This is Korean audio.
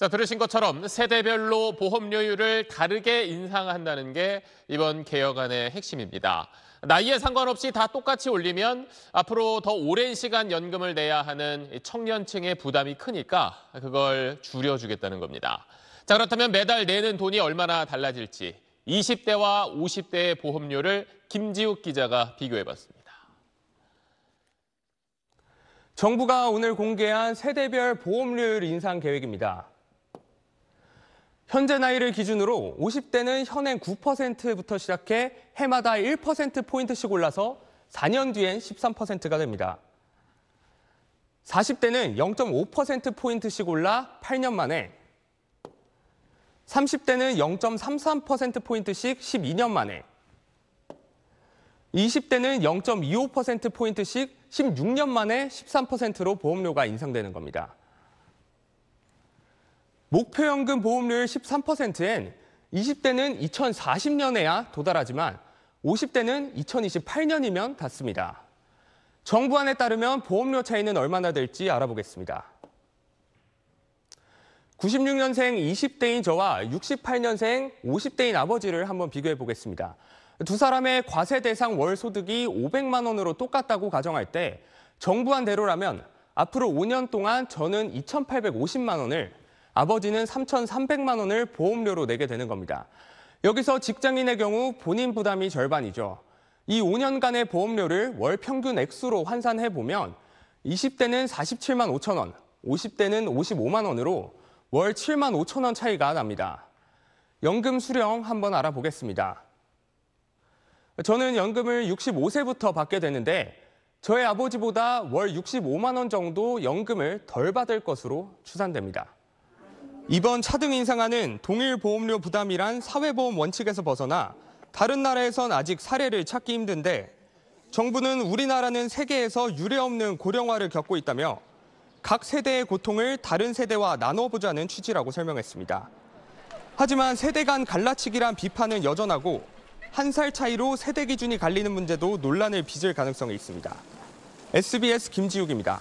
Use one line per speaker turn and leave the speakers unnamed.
자, 들으신 것처럼 세대별로 보험료율을 다르게 인상한다는 게 이번 개혁안의 핵심입니다. 나이에 상관없이 다 똑같이 올리면 앞으로 더 오랜 시간 연금을 내야 하는 청년층의 부담이 크니까 그걸 줄여주겠다는 겁니다. 자, 그렇다면 매달 내는 돈이 얼마나 달라질지 20대와 50대의 보험료를 김지욱 기자가 비교해봤습니다. 정부가 오늘 공개한 세대별 보험료율 인상 계획입니다.
현재 나이를 기준으로 50대는 현행 9%부터 시작해 해마다 1%포인트씩 올라서 4년 뒤엔 13%가 됩니다. 40대는 0.5%포인트씩 올라 8년 만에 30대는 0.33%포인트씩 12년 만에 20대는 0.25%포인트씩 16년 만에 13%로 보험료가 인상되는 겁니다. 목표연금 보험료의 13%엔 20대는 2040년에야 도달하지만 50대는 2028년이면 닿습니다. 정부안에 따르면 보험료 차이는 얼마나 될지 알아보겠습니다. 96년생 20대인 저와 68년생 50대인 아버지를 한번 비교해 보겠습니다. 두 사람의 과세 대상 월 소득이 500만 원으로 똑같다고 가정할 때 정부안대로라면 앞으로 5년 동안 저는 2,850만 원을 아버지는 3,300만 원을 보험료로 내게 되는 겁니다. 여기서 직장인의 경우 본인 부담이 절반이죠. 이 5년간의 보험료를 월 평균 액수로 환산해 보면 20대는 47만 5천 원, 50대는 55만 원으로 월 7만 5천 원 차이가 납니다. 연금 수령 한번 알아보겠습니다. 저는 연금을 65세부터 받게 되는데 저의 아버지보다 월 65만 원 정도 연금을 덜 받을 것으로 추산됩니다. 이번 차등 인상안은 동일 보험료 부담이란 사회보험 원칙에서 벗어나 다른 나라에선 아직 사례를 찾기 힘든데 정부는 우리나라는 세계에서 유례없는 고령화를 겪고 있다며 각 세대의 고통을 다른 세대와 나눠보자는 취지라고 설명했습니다. 하지만 세대 간 갈라치기란 비판은 여전하고 한 살 차이로 세대 기준이 갈리는 문제도 논란을 빚을 가능성이 있습니다.
SBS 김지욱입니다.